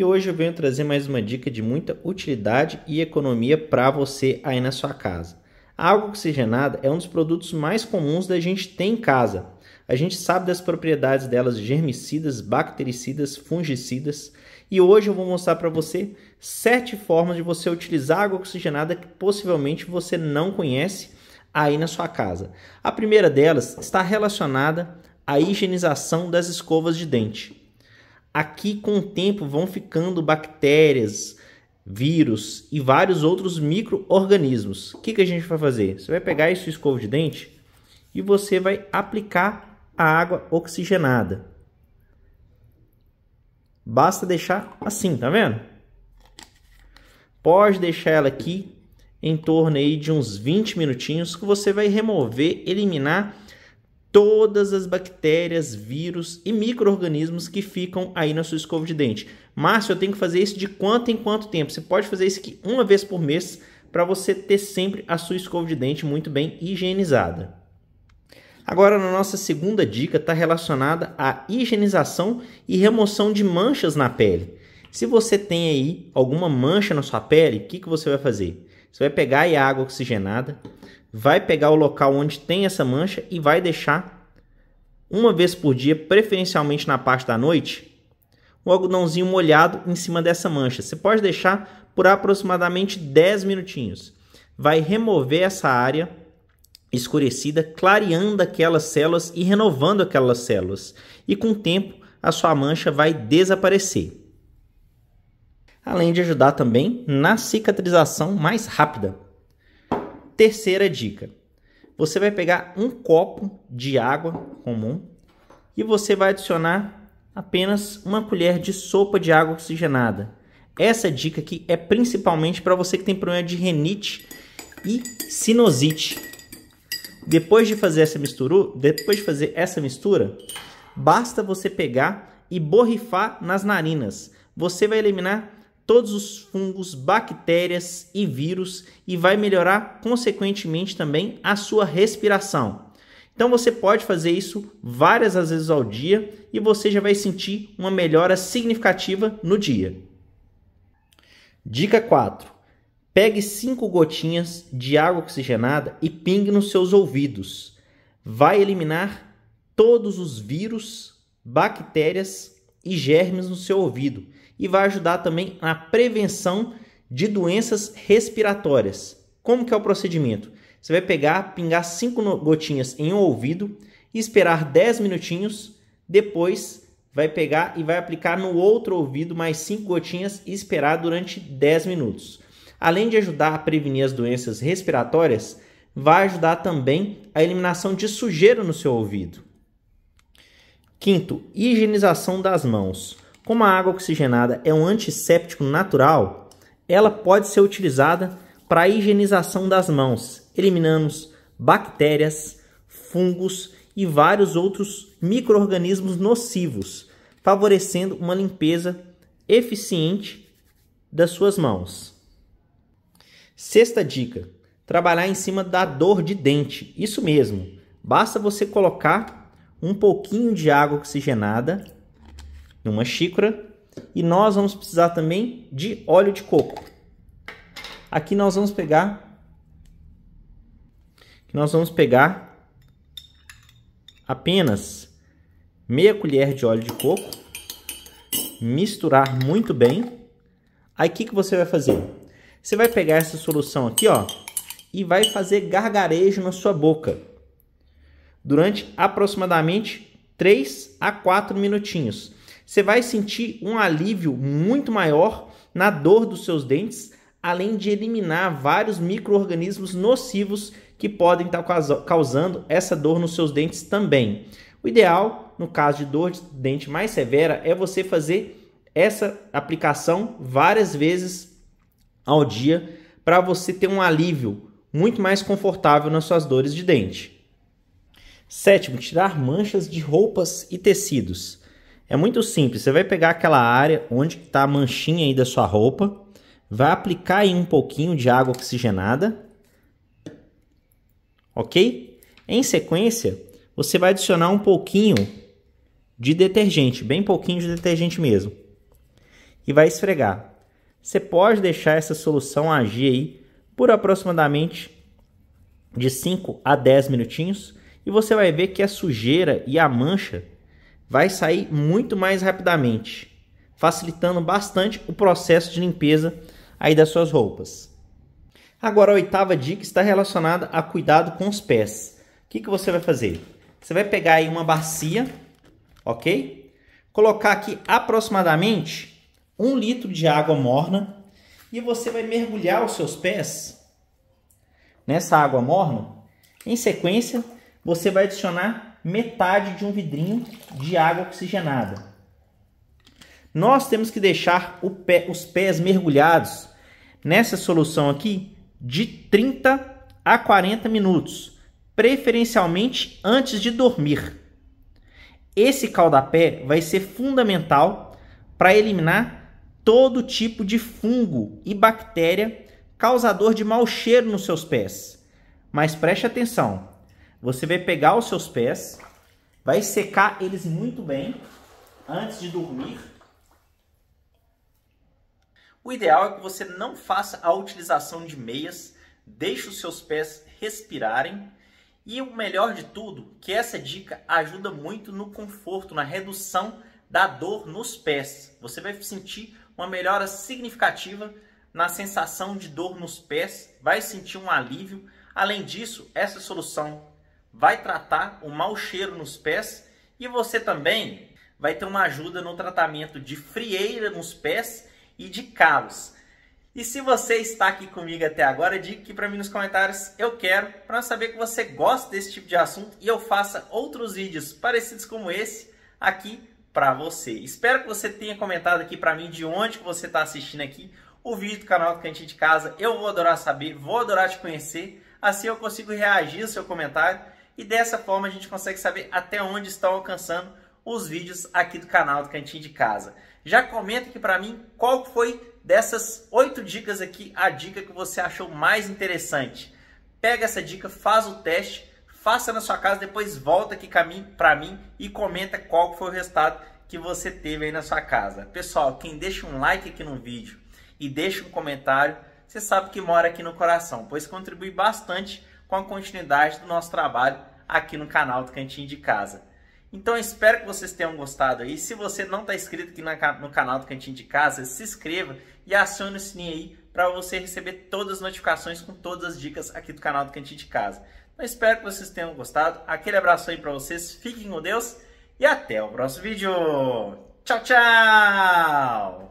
E hoje eu venho trazer mais uma dica de muita utilidade e economia para você aí na sua casa. A água oxigenada é um dos produtos mais comuns da gente ter em casa. A gente sabe das propriedades delas germicidas, bactericidas, fungicidas e hoje eu vou mostrar para você sete formas de você utilizar água oxigenada que possivelmente você não conhece aí na sua casa. A primeira delas está relacionada à higienização das escovas de dente. Aqui, com o tempo, vão ficando bactérias, vírus e vários outros micro-organismos. O que, que a gente vai fazer? Você vai pegar isso escova de dente e você vai aplicar a água oxigenada. Basta deixar assim, tá vendo? Pode deixar ela aqui em torno aí de uns 20 minutinhos que você vai remover, eliminar todas as bactérias, vírus e micro-organismos que ficam aí na sua escova de dente. Márcio, eu tenho que fazer isso de quanto em quanto tempo? Você pode fazer isso aqui uma vez por mês para você ter sempre a sua escova de dente muito bem higienizada. Agora, na nossa segunda dica está relacionada à higienização e remoção de manchas na pele. Se você tem aí alguma mancha na sua pele, o que, que você vai fazer? Você vai pegar a água oxigenada, vai pegar o local onde tem essa mancha e vai deixar uma vez por dia, preferencialmente na parte da noite, um algodãozinho molhado em cima dessa mancha. Você pode deixar por aproximadamente 10 minutinhos. Vai remover essa área escurecida, clareando aquelas células e renovando aquelas células. E com o tempo, a sua mancha vai desaparecer. Além de ajudar também na cicatrização mais rápida, Terceira dica: você vai pegar um copo de água comum e você vai adicionar apenas uma colher de sopa de água oxigenada. Essa é dica aqui é principalmente para você que tem problema de renite e sinusite. Depois de fazer essa mistura, depois de fazer essa mistura, basta você pegar e borrifar nas narinas. Você vai eliminar todos os fungos, bactérias e vírus e vai melhorar consequentemente também a sua respiração. Então você pode fazer isso várias vezes ao dia e você já vai sentir uma melhora significativa no dia. Dica 4. Pegue 5 gotinhas de água oxigenada e pingue nos seus ouvidos. Vai eliminar todos os vírus, bactérias e germes no seu ouvido e vai ajudar também na prevenção de doenças respiratórias. Como que é o procedimento? Você vai pegar, pingar 5 gotinhas em um ouvido, esperar 10 minutinhos, depois vai pegar e vai aplicar no outro ouvido mais 5 gotinhas e esperar durante 10 minutos. Além de ajudar a prevenir as doenças respiratórias, vai ajudar também a eliminação de sujeira no seu ouvido. Quinto, higienização das mãos. Como a água oxigenada é um antisséptico natural, ela pode ser utilizada para a higienização das mãos, eliminando bactérias, fungos e vários outros micro-organismos nocivos, favorecendo uma limpeza eficiente das suas mãos. Sexta dica: trabalhar em cima da dor de dente. Isso mesmo, basta você colocar um pouquinho de água oxigenada uma xícara. E nós vamos precisar também de óleo de coco. Aqui nós vamos pegar nós vamos pegar apenas meia colher de óleo de coco, misturar muito bem. Aí o que, que você vai fazer? Você vai pegar essa solução aqui, ó, e vai fazer gargarejo na sua boca durante aproximadamente 3 a 4 minutinhos. Você vai sentir um alívio muito maior na dor dos seus dentes, além de eliminar vários micro-organismos nocivos que podem estar causando essa dor nos seus dentes também. O ideal, no caso de dor de dente mais severa, é você fazer essa aplicação várias vezes ao dia para você ter um alívio muito mais confortável nas suas dores de dente. Sétimo, tirar manchas de roupas e tecidos. É muito simples, você vai pegar aquela área onde está a manchinha aí da sua roupa, vai aplicar aí um pouquinho de água oxigenada, ok? Em sequência, você vai adicionar um pouquinho de detergente, bem pouquinho de detergente mesmo, e vai esfregar. Você pode deixar essa solução agir aí por aproximadamente de 5 a 10 minutinhos e você vai ver que a sujeira e a mancha vai sair muito mais rapidamente, facilitando bastante o processo de limpeza aí das suas roupas. Agora a oitava dica está relacionada a cuidado com os pés. O que, que você vai fazer? Você vai pegar aí uma bacia, ok? Colocar aqui aproximadamente um litro de água morna e você vai mergulhar os seus pés nessa água morna. Em sequência, você vai adicionar metade de um vidrinho de água oxigenada. Nós temos que deixar pé, os pés mergulhados nessa solução aqui de 30 a 40 minutos, preferencialmente antes de dormir. Esse caldapé pé vai ser fundamental para eliminar todo tipo de fungo e bactéria causador de mau cheiro nos seus pés. Mas preste atenção, você vai pegar os seus pés, vai secar eles muito bem antes de dormir. O ideal é que você não faça a utilização de meias, deixe os seus pés respirarem e o melhor de tudo, que essa dica ajuda muito no conforto, na redução da dor nos pés. Você vai sentir uma melhora significativa na sensação de dor nos pés, vai sentir um alívio. Além disso, essa solução vai tratar o mau cheiro nos pés e você também vai ter uma ajuda no tratamento de frieira nos pés e de calos. E se você está aqui comigo até agora, diga aqui para mim nos comentários, eu quero, para saber que você gosta desse tipo de assunto e eu faça outros vídeos parecidos como esse aqui para você. Espero que você tenha comentado aqui para mim de onde que você está assistindo aqui o vídeo do canal do Cantinho de Casa. Eu vou adorar saber, vou adorar te conhecer, assim eu consigo reagir ao seu comentário e dessa forma a gente consegue saber até onde estão alcançando os vídeos aqui do canal do Cantinho de Casa. Já comenta aqui para mim qual foi dessas oito dicas aqui a dica que você achou mais interessante. Pega essa dica, faz o teste, faça na sua casa, depois volta aqui para mim e comenta qual foi o resultado que você teve aí na sua casa. Pessoal, quem deixa um like aqui no vídeo e deixa um comentário, você sabe que mora aqui no coração, pois contribui bastante com a continuidade do nosso trabalho aqui no canal do Cantinho de Casa. Então espero que vocês tenham gostado aí. Se você não está inscrito aqui no canal do Cantinho de Casa, se inscreva e acione o sininho aí para você receber todas as notificações com todas as dicas aqui do canal do Cantinho de Casa. Então espero que vocês tenham gostado. Aquele abraço aí para vocês. Fiquem com Deus e até o próximo vídeo. Tchau, tchau!